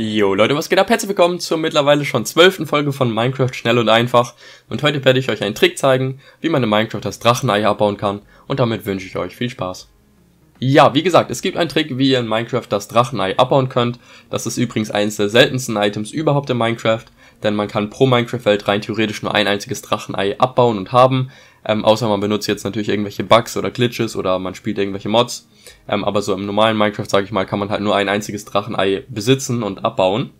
Jo Leute, was geht ab? Herzlich willkommen zur mittlerweile schon zwölften Folge von Minecraft schnell und einfach. Und heute werde ich euch einen Trick zeigen, wie man in Minecraft das Drachenei abbauen kann. Und damit wünsche ich euch viel Spaß. Ja, wie gesagt, es gibt einen Trick, wie ihr in Minecraft das Drachenei abbauen könnt. Das ist übrigens eines der seltensten Items überhaupt in Minecraft, denn man kann pro Minecraft-Welt rein theoretisch nur ein einziges Drachenei abbauen und haben. Ähm, außer man benutzt jetzt natürlich irgendwelche Bugs oder Glitches oder man spielt irgendwelche Mods. Ähm, aber so im normalen Minecraft, sage ich mal, kann man halt nur ein einziges Drachenei besitzen und abbauen.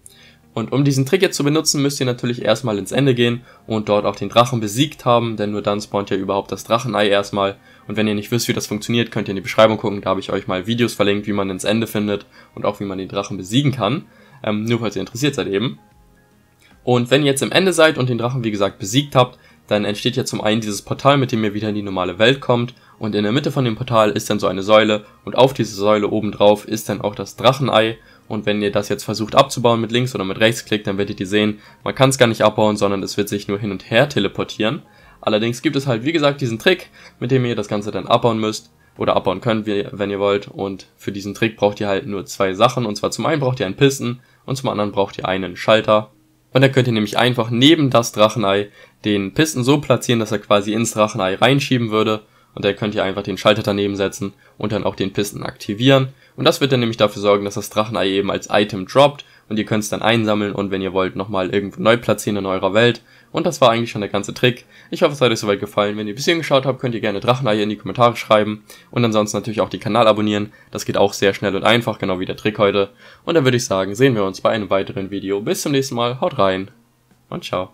Und um diesen Trick jetzt zu benutzen, müsst ihr natürlich erstmal ins Ende gehen und dort auch den Drachen besiegt haben, denn nur dann spawnt ja überhaupt das Drachenei erstmal. Und wenn ihr nicht wisst, wie das funktioniert, könnt ihr in die Beschreibung gucken, da habe ich euch mal Videos verlinkt, wie man ins Ende findet und auch wie man den Drachen besiegen kann. Ähm, nur falls ihr interessiert seid eben. Und wenn ihr jetzt im Ende seid und den Drachen wie gesagt besiegt habt, dann entsteht ja zum einen dieses Portal, mit dem ihr wieder in die normale Welt kommt und in der Mitte von dem Portal ist dann so eine Säule und auf diese Säule obendrauf ist dann auch das Drachenei und wenn ihr das jetzt versucht abzubauen mit links oder mit rechts klickt, dann werdet ihr sehen, man kann es gar nicht abbauen, sondern es wird sich nur hin und her teleportieren. Allerdings gibt es halt wie gesagt diesen Trick, mit dem ihr das Ganze dann abbauen müsst oder abbauen könnt, wenn ihr wollt. Und für diesen Trick braucht ihr halt nur zwei Sachen. Und zwar zum einen braucht ihr einen Pisten und zum anderen braucht ihr einen Schalter. Und da könnt ihr nämlich einfach neben das Drachenei den Pisten so platzieren, dass er quasi ins Drachenei reinschieben würde. Und da könnt ihr einfach den Schalter daneben setzen und dann auch den Pisten aktivieren. Und das wird dann nämlich dafür sorgen, dass das Drachenei eben als Item droppt und ihr könnt es dann einsammeln und wenn ihr wollt nochmal irgendwo neu platzieren in eurer Welt. Und das war eigentlich schon der ganze Trick. Ich hoffe, es hat euch soweit gefallen. Wenn ihr bis hierhin geschaut habt, könnt ihr gerne Dracheneier in die Kommentare schreiben und ansonsten natürlich auch den Kanal abonnieren. Das geht auch sehr schnell und einfach, genau wie der Trick heute. Und dann würde ich sagen, sehen wir uns bei einem weiteren Video. Bis zum nächsten Mal, haut rein und ciao.